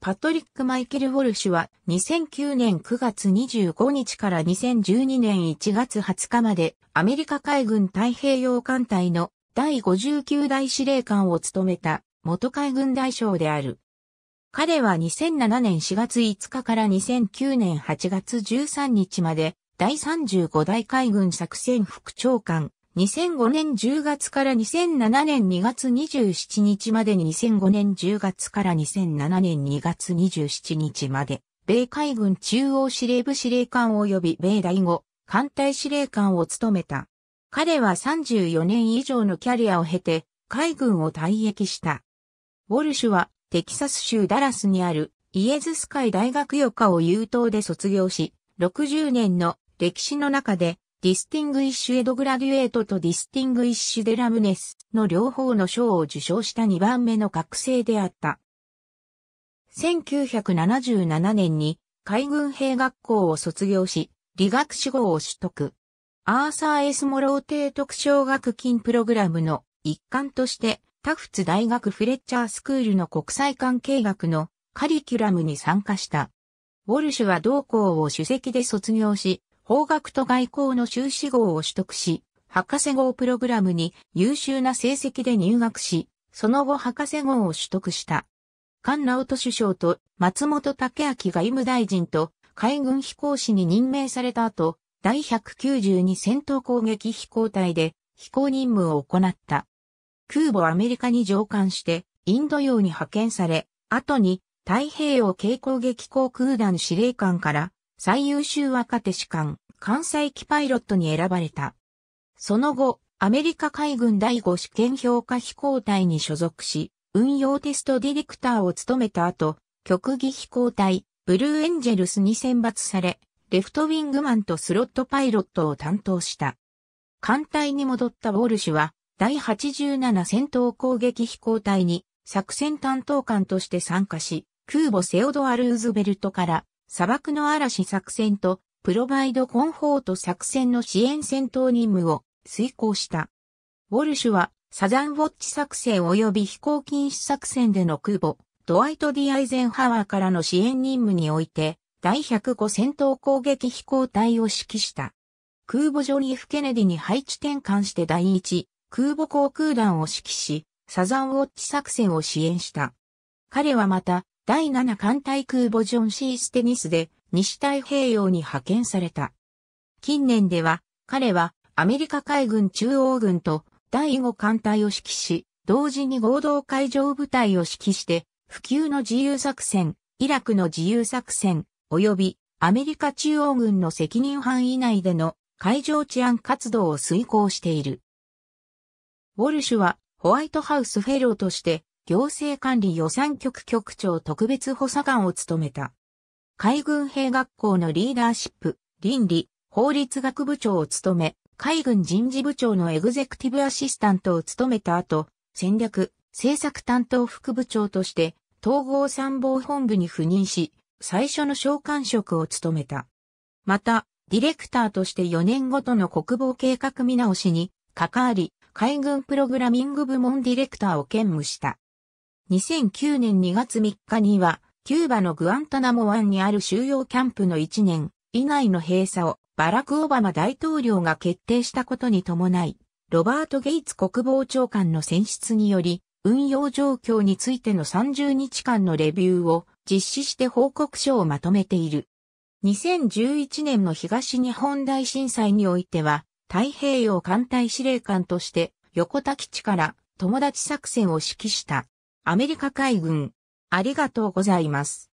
パトリック・マイケル・ウォルシュは2009年9月25日から2012年1月20日までアメリカ海軍太平洋艦隊の第59代司令官を務めた元海軍大将である。彼は2007年4月5日から2009年8月13日まで第35代海軍作戦副長官2005年10月から2007年2月27日まで2005年10月から2007年2月27日まで、米海軍中央司令部司令官及び米第後艦隊司令官を務めた。彼は34年以上のキャリアを経て、海軍を退役した。ウォルシュは、テキサス州ダラスにあるイエズス海大学予科を優等で卒業し、60年の歴史の中でディスティングイッシュエドグラデュエートとディスティングイッシュデラムネスの両方の賞を受賞した2番目の学生であった。1977年に海軍兵学校を卒業し、理学士号を取得。アーサー・エス・モロー提督奨学金プログラムの一環として、タフツ大学フレッチャースクールの国際関係学のカリキュラムに参加した。ウォルシュは同校を主席で卒業し、法学と外交の修士号を取得し、博士号プログラムに優秀な成績で入学し、その後博士号を取得した。菅直人首相と松本武明外務大臣と海軍飛行士に任命された後、第192戦闘攻撃飛行隊で飛行任務を行った。空母アメリカに上艦してインド洋に派遣され、後に太平洋軽攻撃航空団司令官から最優秀若手士官、関西機パイロットに選ばれた。その後、アメリカ海軍第5試験評価飛行隊に所属し、運用テストディレクターを務めた後、極技飛行隊、ブルーエンジェルスに選抜され、レフトウィングマンとスロットパイロットを担当した。艦隊に戻ったウォルシュは、第87戦闘攻撃飛行隊に作戦担当官として参加し、空母セオドア・ルーズベルトから砂漠の嵐作戦とプロバイドコンフォート作戦の支援戦闘任務を遂行した。ウォルシュはサザンウォッチ作戦及び飛行禁止作戦での空母、ドワイト・ディ・アイゼンハワーからの支援任務において、第105戦闘攻撃飛行隊を指揮した。空母ジョニー・フ・ケネディに配置転換して第1、空母航空団を指揮し、サザンウォッチ作戦を支援した。彼はまた、第7艦隊空母ジョン・シー・ステニスで西太平洋に派遣された。近年では彼はアメリカ海軍中央軍と第5艦隊を指揮し、同時に合同海上部隊を指揮して、普及の自由作戦、イラクの自由作戦、及びアメリカ中央軍の責任範囲内での海上治安活動を遂行している。ウォルシュはホワイトハウスフェローとして行政管理予算局局長特別補佐官を務めた。海軍兵学校のリーダーシップ、倫理、法律学部長を務め、海軍人事部長のエグゼクティブアシスタントを務めた後、戦略、政策担当副部長として、統合参謀本部に赴任し、最初の召喚職を務めた。また、ディレクターとして4年ごとの国防計画見直しに関わり、海軍プログラミング部門ディレクターを兼務した。2009年2月3日には、キューバのグアンタナモ湾にある収容キャンプの1年以内の閉鎖をバラク・オバマ大統領が決定したことに伴い、ロバート・ゲイツ国防長官の選出により、運用状況についての30日間のレビューを実施して報告書をまとめている。2011年の東日本大震災においては、太平洋艦隊司令官として横田基地から友達作戦を指揮した。アメリカ海軍。ありがとうございます。